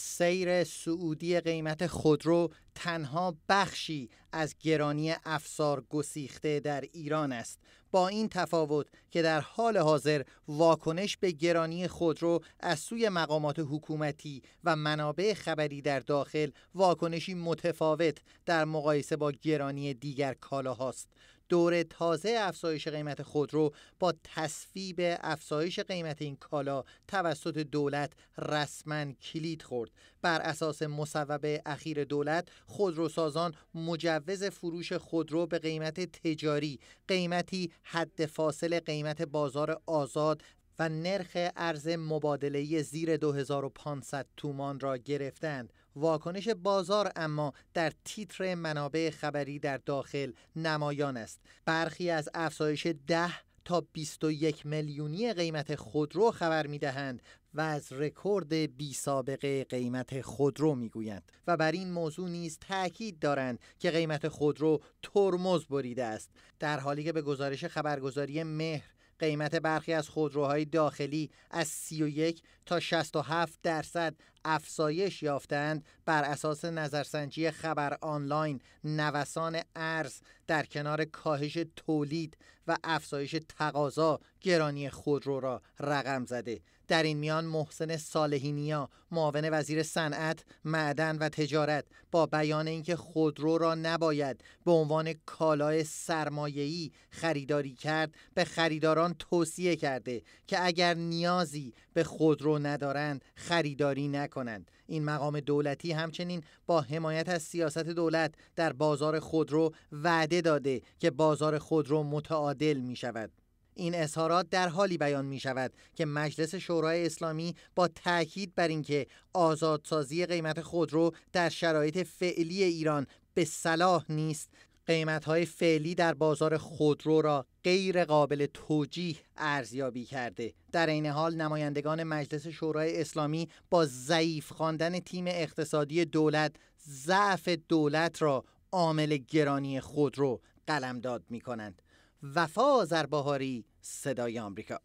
سیر سعودی قیمت خودرو تنها بخشی از گرانی افسار گسیخته در ایران است با این تفاوت که در حال حاضر واکنش به گرانی خودرو از سوی مقامات حکومتی و منابع خبری در داخل واکنشی متفاوت در مقایسه با گرانی دیگر کالاهاست دوره تازه افزایش قیمت خودرو با تصویب افزایش قیمت این کالا توسط دولت رسما کلید خورد بر اساس مصوبه اخیر دولت خودروسازان مجوز فروش خودرو به قیمت تجاری قیمتی حد فاصل قیمت بازار آزاد و نرخ ارز مبادله زیر 2500 تومان را گرفتند واکنش بازار اما در تیتر منابع خبری در داخل نمایان است برخی از افزایش 10 تا 21 میلیونی قیمت خودرو خبر می دهند و از رکورد بی سابقه قیمت خودرو می گویند و بر این موضوع نیز تاکید دارند که قیمت خودرو ترمز بریده است در حالی که به گزارش خبرگزاری مهر قیمت برخی از خودروهای داخلی از 31 تا 67 درصد افزایش یافتند بر اساس نظرسنجی خبر آنلاین نوسان ارز در کنار کاهش تولید و افزایش تقاضا گرانی خودرو را رقم زده در این میان محسن صالحینیا معاون وزیر صنعت معدن و تجارت با بیان اینکه خودرو را نباید به عنوان کالای سرمایه‌ای خریداری کرد به خریداران توصیه کرده که اگر نیازی به خودرو ندارند خریداری نکنند نکنند این مقام دولتی همچنین با حمایت از سیاست دولت در بازار خودرو وعده داده که بازار خودرو متعادل می شود این اظهارات در حالی بیان می شود که مجلس شورای اسلامی با تاکید بر اینکه آزادسازی قیمت خودرو در شرایط فعلی ایران به صلاح نیست های فعلی در بازار خودرو را غیر قابل توجیه ارزیابی کرده در این حال نمایندگان مجلس شورای اسلامی با ضعیف خواندن تیم اقتصادی دولت ضعف دولت را عامل گرانی خودرو قلمداد می کنند وفا آذربهاری صدای آمریکا